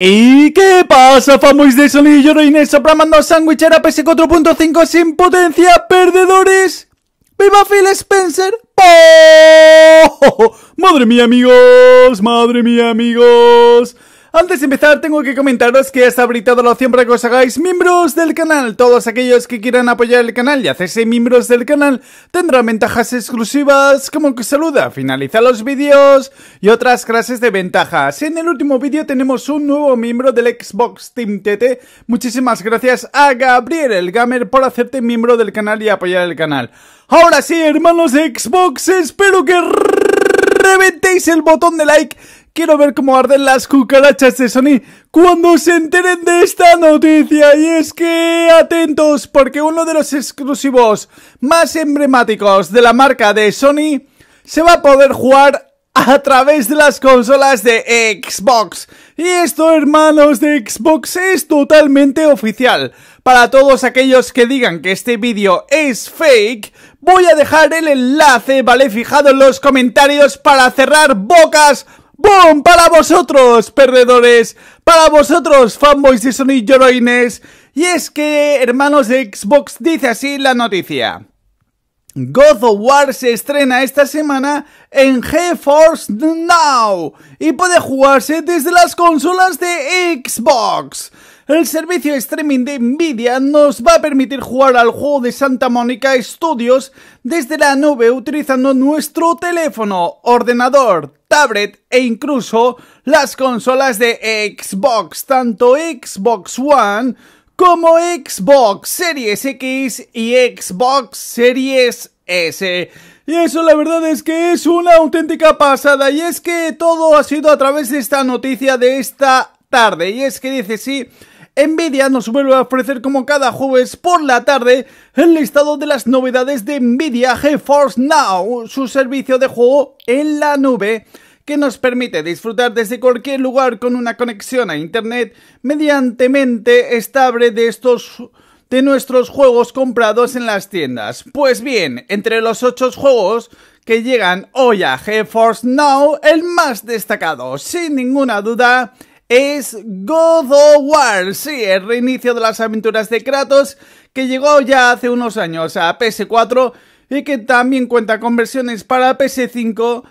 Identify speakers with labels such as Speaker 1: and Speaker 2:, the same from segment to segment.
Speaker 1: ¿Y qué pasa, famosos de Solillo Inés Apramando sandwichera PS4.5 sin potencia, perdedores. ¡Viva Phil Spencer! ¡Oh! ¡Madre mía, amigos! ¡Madre mía, amigos! Antes de empezar tengo que comentaros que está habilitado la opción para que os hagáis miembros del canal. Todos aquellos que quieran apoyar el canal y hacerse miembros del canal tendrán ventajas exclusivas como que saluda, finaliza los vídeos y otras clases de ventajas. En el último vídeo tenemos un nuevo miembro del Xbox Team TT. Muchísimas gracias a Gabriel el Gamer por hacerte miembro del canal y apoyar el canal. Ahora sí, hermanos de Xbox, espero que reventéis el botón de like Quiero ver cómo arden las cucarachas de Sony cuando se enteren de esta noticia. Y es que atentos, porque uno de los exclusivos más emblemáticos de la marca de Sony se va a poder jugar a través de las consolas de Xbox. Y esto, hermanos de Xbox, es totalmente oficial. Para todos aquellos que digan que este vídeo es fake, voy a dejar el enlace, ¿vale? Fijado en los comentarios para cerrar bocas ¡Boom! Para vosotros, perdedores, para vosotros, fanboys de Sony Lloroines. Y es que, hermanos de Xbox, dice así la noticia. God of War se estrena esta semana en GeForce Now y puede jugarse desde las consolas de Xbox el servicio de streaming de Nvidia nos va a permitir jugar al juego de Santa Mónica Studios desde la nube utilizando nuestro teléfono, ordenador, tablet e incluso las consolas de Xbox, tanto Xbox One como Xbox Series X y Xbox Series S. Y eso la verdad es que es una auténtica pasada. Y es que todo ha sido a través de esta noticia de esta tarde. Y es que dice, sí, Nvidia nos vuelve a ofrecer como cada jueves por la tarde el listado de las novedades de Nvidia GeForce Now, su servicio de juego en la nube que nos permite disfrutar desde cualquier lugar con una conexión a internet mediante estable de estos de nuestros juegos comprados en las tiendas. Pues bien, entre los 8 juegos que llegan hoy a GeForce Now, el más destacado, sin ninguna duda, es God of War. Sí, el reinicio de las aventuras de Kratos que llegó ya hace unos años a PS4 y que también cuenta con versiones para PS5.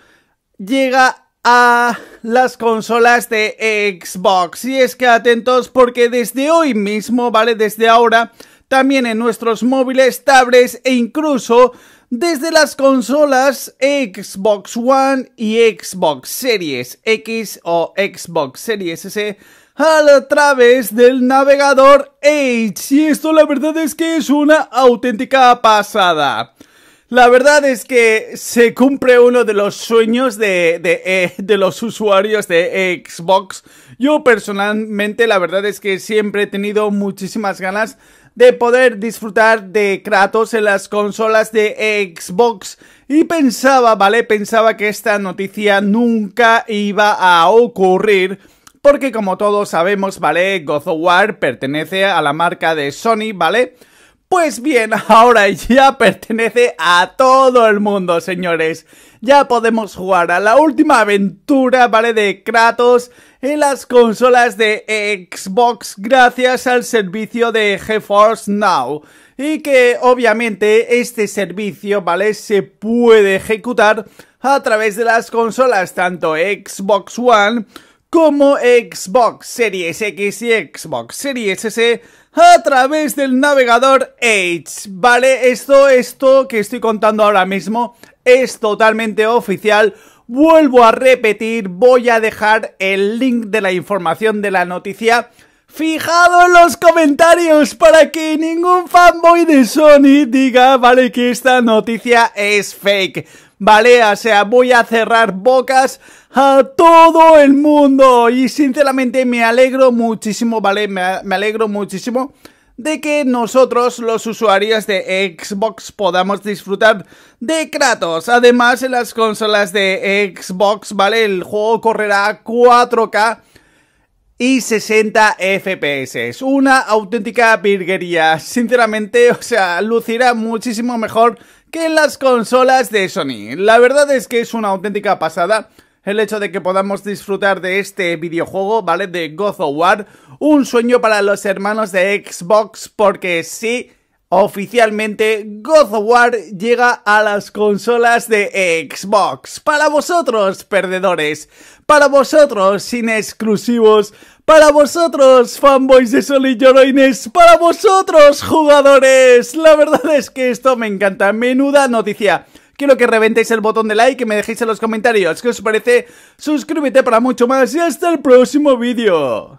Speaker 1: Llega a las consolas de Xbox. Y es que atentos porque desde hoy mismo, ¿vale? Desde ahora también en nuestros móviles, tablets e incluso desde las consolas Xbox One y Xbox Series X o Xbox Series S a través del navegador Edge. Y esto la verdad es que es una auténtica pasada. La verdad es que se cumple uno de los sueños de, de, eh, los usuarios de Xbox. Yo personalmente la verdad es que siempre he tenido muchísimas ganas de poder disfrutar de Kratos en las consolas de Xbox. Y pensaba, ¿vale? Pensaba que esta noticia nunca iba a ocurrir. Porque como todos sabemos, ¿vale? God of War pertenece a la marca de Sony, ¿vale? Pues bien, ahora ya pertenece a todo el mundo, señores. Ya podemos jugar a la última aventura, ¿vale? De Kratos en las consolas de Xbox gracias al servicio de GeForce Now. Y que obviamente este servicio, ¿vale? Se puede ejecutar a través de las consolas tanto Xbox One como Xbox Series X y Xbox Series S a través del navegador Edge, ¿vale? Esto, esto que estoy contando ahora mismo es totalmente oficial. Vuelvo a repetir, voy a dejar el link de la información de la noticia fijado en los comentarios para que ningún fanboy de Sony diga, vale, que esta noticia es fake. ¿vale? O sea, voy a cerrar bocas a todo el mundo y sinceramente me alegro muchísimo, ¿vale? Me, alegro muchísimo de que nosotros, los usuarios de Xbox, podamos disfrutar de Kratos. Además, en las consolas de Xbox, ¿vale? El juego correrá 4K y 60 FPS. Una auténtica virguería. Sinceramente, o sea, lucirá muchísimo mejor que las consolas de Sony. La verdad es que es una auténtica pasada el hecho de que podamos disfrutar de este videojuego, ¿vale? De God of War, un sueño para los hermanos de Xbox, porque sí Oficialmente, God of War llega a las consolas de Xbox. Para vosotros, perdedores. Para vosotros, sin exclusivos. Para vosotros, fanboys de Sol y Lloroines. Para vosotros, jugadores. La verdad es que esto me encanta. Menuda noticia. Quiero que reventéis el botón de like, que me dejéis en los comentarios qué os parece. Suscríbete para mucho más y hasta el próximo vídeo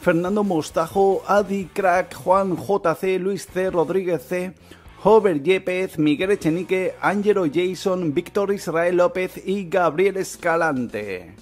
Speaker 1: Fernando Mostajo, Adi Crack, Juan JC, Luis C, Rodríguez C, Hover Yepes, Miguel Echenique, Ángelo Jason, Víctor Israel López y Gabriel Escalante.